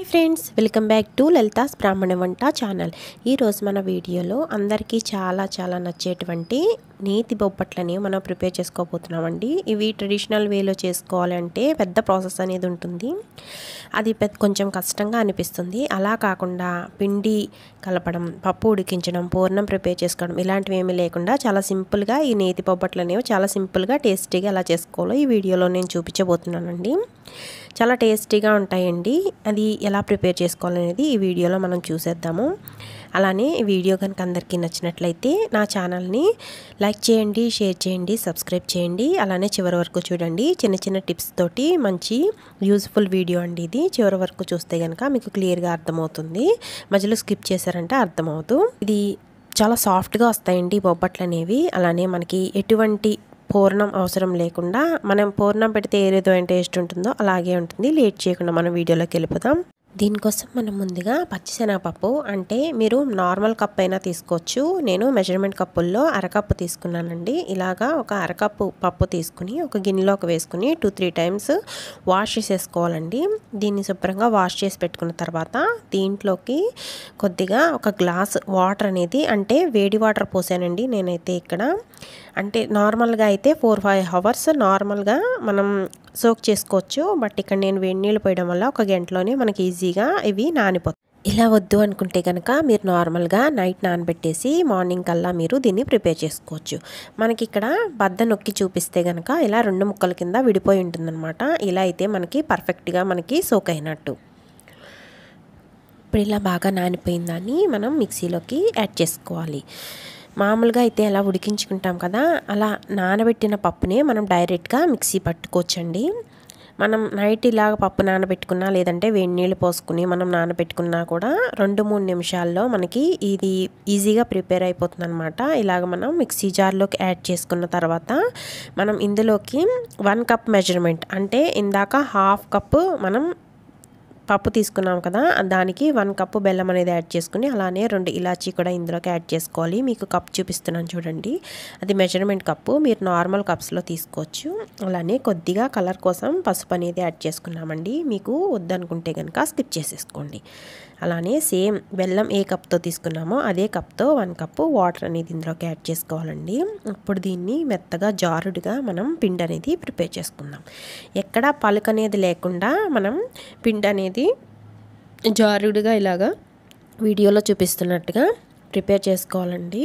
hi friends welcome back to Lalitha's బ్రాహ్మణ వంట channel ఈరోజు మన వీడియోలో అందరికీ చాలా చాలా నచ్చేటువంటి నేతి బొప్పట్లని మనం ప్రిపేర్ చేసుకోబోతున్నామండి ఇవి ట్రెడిషనల్ వేలో చేసుకోవాలంటే పెద్ద ప్రాసెస్ అనేది ఉంటుంది అది కొంచెం కష్టంగా అనిపిస్తుంది అలా కాకుండా పిండి కలపడం పప్పు ఉడికించడం పూర్ణం ప్రిపేర్ చేసుకోవడం ఇలాంటివి ఏమీ లేకుండా చాలా సింపుల్గా ఈ నేతి బొప్పట్లు అనేవి చాలా సింపుల్గా టేస్టీగా ఎలా చేసుకోవాలో ఈ వీడియోలో నేను చూపించబోతున్నానండి చాలా టేస్టీగా ఉంటాయండి అది ఎలా ప్రిపేర్ చేసుకోవాలనేది ఈ వీడియోలో మనం చూసేద్దాము అలానే వీడియో కనుక అందరికీ నచ్చినట్లయితే నా ఛానల్ని లైక్ చేయండి షేర్ చేయండి సబ్స్క్రైబ్ చేయండి అలానే చివరి వరకు చూడండి చిన్న చిన్న టిప్స్ తోటి మంచి యూజ్ఫుల్ వీడియో అండి ఇది చివరి వరకు చూస్తే కనుక మీకు క్లియర్గా అర్థమవుతుంది మధ్యలో స్కిప్ చేశారంటే అర్థమవుతూ ఇది చాలా సాఫ్ట్గా వస్తాయండి బొబ్బట్లు అనేవి అలానే మనకి ఎటువంటి పూర్ణం అవసరం లేకుండా మనం పూర్ణం పెడితే ఏదేదో టేస్ట్ ఉంటుందో అలాగే ఉంటుంది లేట్ చేయకుండా మనం వీడియోలోకి వెళ్ళిపోదాం దీనికోసం మనం ముందుగా పచ్చిశనగపప్పు అంటే మీరు నార్మల్ కప్ అయినా తీసుకోవచ్చు నేను మెజర్మెంట్ కప్పుల్లో అరకప్పు తీసుకున్నానండి ఇలాగా ఒక అరకప్పు పప్పు తీసుకుని ఒక గిన్నెలోకి వేసుకుని టూ త్రీ టైమ్స్ వాష్ చేసేసుకోవాలండి దీన్ని శుభ్రంగా వాష్ చేసి పెట్టుకున్న తర్వాత దీంట్లోకి కొద్దిగా ఒక గ్లాస్ వాటర్ అనేది అంటే వేడి వాటర్ పోసానండి నేనైతే ఇక్కడ అంటే నార్మల్గా అయితే ఫోర్ ఫైవ్ అవర్స్ నార్మల్గా మనం సోక్ చేసుకోవచ్చు బట్ ఇక్కడ నేను వేడి నీళ్ళు పోయడం వల్ల ఒక గంటలోనే మనకి ఈజీగా ఇవి నానిపోతాయి ఇలా వద్దు అనుకుంటే కనుక మీరు నార్మల్గా నైట్ నానబెట్టేసి మార్నింగ్ కల్లా మీరు దీన్ని ప్రిపేర్ చేసుకోవచ్చు మనకి ఇక్కడ బద్ద నొక్కి చూపిస్తే కనుక ఇలా రెండు ముక్కల కింద విడిపోయి ఉంటుందన్నమాట ఇలా అయితే మనకి పర్ఫెక్ట్గా మనకి సోక్ అయినట్టు ఇప్పుడు ఇలా బాగా నానిపోయిందాన్ని మనం మిక్సీలోకి యాడ్ చేసుకోవాలి మామూలుగా అయితే అలా ఉడికించుకుంటాం కదా అలా నానబెట్టిన పప్పుని మనం డైరెక్ట్గా మిక్సీ పట్టుకోవచ్చండి మనం నైట్ ఇలాగ పప్పు నానబెట్టుకున్నా లేదంటే వేడి నీళ్ళు పోసుకుని మనం నానబెట్టుకున్నా కూడా రెండు మూడు నిమిషాల్లో మనకి ఇది ఈజీగా ప్రిపేర్ అయిపోతుంది అనమాట ఇలాగ మనం మిక్సీ జార్లోకి యాడ్ చేసుకున్న తర్వాత మనం ఇందులోకి వన్ కప్ మెజర్మెంట్ అంటే ఇందాక హాఫ్ కప్పు మనం పప్పు తీసుకున్నాం కదా దానికి వన్ కప్పు బెల్లం అనేది యాడ్ చేసుకుని అలానే రెండు ఇలాచీ కూడా ఇందులోకి యాడ్ చేసుకోవాలి మీకు కప్ చూపిస్తున్నాను చూడండి అది మెజర్మెంట్ కప్పు మీరు నార్మల్ కప్స్లో తీసుకోవచ్చు అలానే కొద్దిగా కలర్ కోసం పసుపు అనేది యాడ్ చేసుకున్నామండి మీకు వద్దనుకుంటే కనుక స్కిప్ చేసేసుకోండి అలానే సేమ్ బెల్లం ఏ కప్తో తీసుకున్నామో అదే కప్తో వన్ కప్పు వాటర్ అనేది ఇందులోకి యాడ్ చేసుకోవాలండి ఇప్పుడు దీన్ని మెత్తగా జారుడుగా మనం పిండి అనేది ప్రిపేర్ చేసుకుందాం ఎక్కడ పలుకు అనేది లేకుండా మనం పిండి అనేది జారుడుగా ఇలాగా వీడియోలో చూపిస్తున్నట్టుగా ప్రిపేర్ చేసుకోవాలండి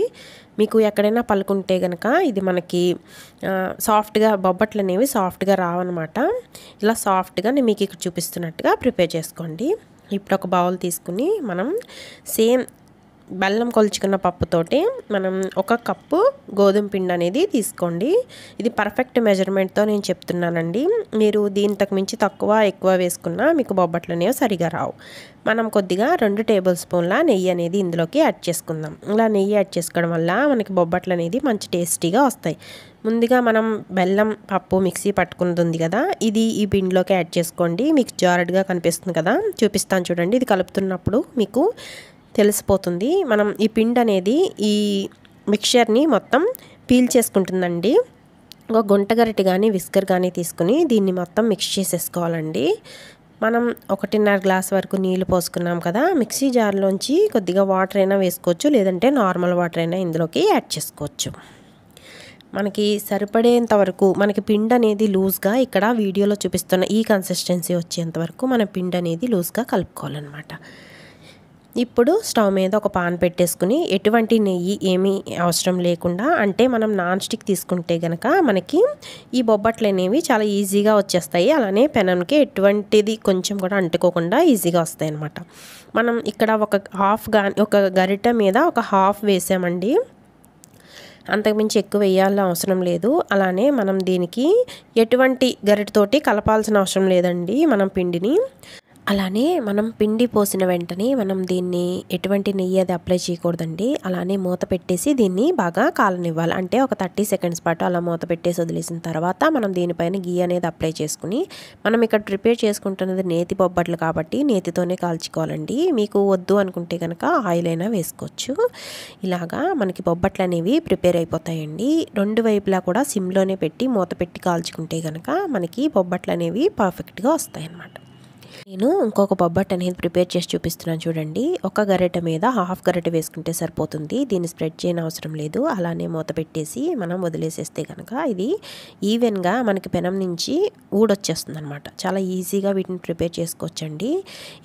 మీకు ఎక్కడైనా పలుకుంటే కనుక ఇది మనకి సాఫ్ట్గా బొబ్బట్లు అనేవి సాఫ్ట్గా రావన్నమాట ఇలా సాఫ్ట్గా నేను మీకు ఇక్కడ చూపిస్తున్నట్టుగా ప్రిపేర్ చేసుకోండి ఇప్పుడు ఒక బౌల్ తీసుకుని మనం సేమ్ బెల్లం కొలుచుకున్న పప్పుతోటి మనం ఒక కప్పు గోధుమ పిండి అనేది తీసుకోండి ఇది పర్ఫెక్ట్ మెజర్మెంట్తో నేను చెప్తున్నానండి మీరు దీనికి మించి తక్కువ ఎక్కువ వేసుకున్నా మీకు బొబ్బట్లు సరిగా రావు మనం కొద్దిగా రెండు టేబుల్ స్పూన్ల నెయ్యి అనేది ఇందులోకి యాడ్ చేసుకుందాం ఇలా నెయ్యి యాడ్ చేసుకోవడం వల్ల మనకి బొబ్బట్లు అనేది మంచి టేస్టీగా వస్తాయి ముందుగా మనం బెల్లం పప్పు మిక్సీ పట్టుకుంటుంది కదా ఇది ఈ పిండిలోకి యాడ్ చేసుకోండి మీకు జారడ్గా కనిపిస్తుంది కదా చూపిస్తాను చూడండి ఇది కలుపుతున్నప్పుడు మీకు తెలిసిపోతుంది మనం ఈ పిండి అనేది ఈ మిక్చర్ని మొత్తం పీల్ చేసుకుంటుందండి ఒక గుంటగరిటి కానీ విస్కర్ కానీ తీసుకుని దీన్ని మొత్తం మిక్స్ చేసేసుకోవాలండి మనం ఒకటిన్నర గ్లాస్ వరకు నీళ్ళు పోసుకున్నాం కదా మిక్సీ జార్లోంచి కొద్దిగా వాటర్ అయినా వేసుకోవచ్చు లేదంటే నార్మల్ వాటర్ అయినా ఇందులోకి యాడ్ చేసుకోవచ్చు మనకి సరిపడేంత వరకు మనకి పిండి అనేది లూజ్గా ఇక్కడ వీడియోలో చూపిస్తున్న ఈ కన్సిస్టెన్సీ వచ్చేంత వరకు మన పిండి అనేది లూజ్గా కలుపుకోవాలన్నమాట ఇప్పుడు స్టవ్ మీద ఒక పాన్ పెట్టేసుకుని ఎటువంటి నెయ్యి ఏమీ అవసరం లేకుండా అంటే మనం నాన్ స్టిక్ తీసుకుంటే కనుక మనకి ఈ బొబ్బట్లు అనేవి చాలా ఈజీగా వచ్చేస్తాయి అలానే పెనంకి ఎటువంటిది కొంచెం కూడా అంటుకోకుండా ఈజీగా వస్తాయి అన్నమాట మనం ఇక్కడ ఒక హాఫ్ గా ఒక గరిట మీద ఒక హాఫ్ వేసామండి అంతకుమించి ఎక్కువ వేయాలని అవసరం లేదు అలానే మనం దీనికి ఎటువంటి గరిటతోటి కలపాల్సిన అవసరం లేదండి మనం పిండిని అలానే మనం పిండి పోసిన వెంటనే మనం దీన్ని ఎటువంటి నెయ్యి అది అప్లై చేయకూడదండి అలానే మూత పెట్టేసి దీన్ని బాగా కాలనివ్వాలి అంటే ఒక థర్టీ సెకండ్స్ పాటు అలా మూత పెట్టేసి వదిలేసిన తర్వాత మనం దీనిపైన గీ అనేది అప్లై చేసుకుని మనం ఇక్కడ ప్రిపేర్ చేసుకుంటున్నది నేతి బొబ్బట్లు కాబట్టి నేతితోనే కాల్చుకోవాలండి మీకు వద్దు అనుకుంటే కనుక ఆయిల్ అయినా వేసుకోవచ్చు ఇలాగా మనకి బొబ్బట్లు అనేవి ప్రిపేర్ అయిపోతాయండి రెండు వైపులా కూడా సిమ్లోనే పెట్టి మూత పెట్టి కాల్చుకుంటే కనుక మనకి బొబ్బట్లు అనేవి పర్ఫెక్ట్గా వస్తాయి అన్నమాట నేను ఇంకొక బొబ్బట్ అనేది ప్రిపేర్ చేసి చూపిస్తున్నాను చూడండి ఒక గరెట మీద హాఫ్ గరెట వేసుకుంటే సరిపోతుంది దీన్ని స్ప్రెడ్ చేయని అవసరం లేదు అలానే మూత పెట్టేసి మనం వదిలేసేస్తే కనుక ఇది ఈవెన్గా మనకి పెనం నుంచి ఊడొచ్చేస్తుంది అనమాట చాలా ఈజీగా వీటిని ప్రిపేర్ చేసుకోవచ్చండి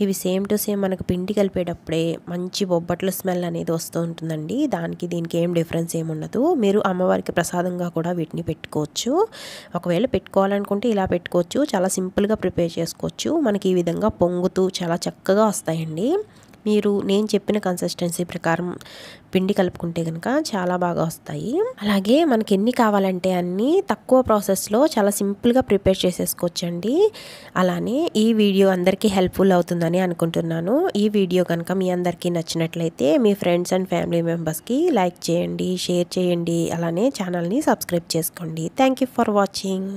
ఇవి సేమ్ టు సేమ్ మనకు పిండి కలిపేటప్పుడే మంచి బొబ్బట్ల స్మెల్ అనేది వస్తూ ఉంటుందండి దానికి దీనికి ఏం డిఫరెన్స్ ఏముండదు మీరు అమ్మవారికి ప్రసాదంగా కూడా వీటిని పెట్టుకోవచ్చు ఒకవేళ పెట్టుకోవాలనుకుంటే ఇలా పెట్టుకోవచ్చు చాలా సింపుల్గా ప్రిపేర్ చేసుకోవచ్చు మనకి విధంగా పొంగుతూ చాలా చక్కగా వస్తాయండి మీరు నేను చెప్పిన కన్సిస్టెన్సీ ప్రకారం పిండి కలుపుకుంటే కనుక చాలా బాగా వస్తాయి అలాగే మనకి ఎన్ని కావాలంటే అన్ని తక్కువ ప్రాసెస్లో చాలా సింపుల్గా ప్రిపేర్ చేసేసుకోవచ్చండి అలానే ఈ వీడియో అందరికీ హెల్ప్ఫుల్ అవుతుందని అనుకుంటున్నాను ఈ వీడియో కనుక మీ అందరికీ నచ్చినట్లయితే మీ ఫ్రెండ్స్ అండ్ ఫ్యామిలీ మెంబర్స్కి లైక్ చేయండి షేర్ చేయండి అలానే ఛానల్ని సబ్స్క్రైబ్ చేసుకోండి థ్యాంక్ ఫర్ వాచింగ్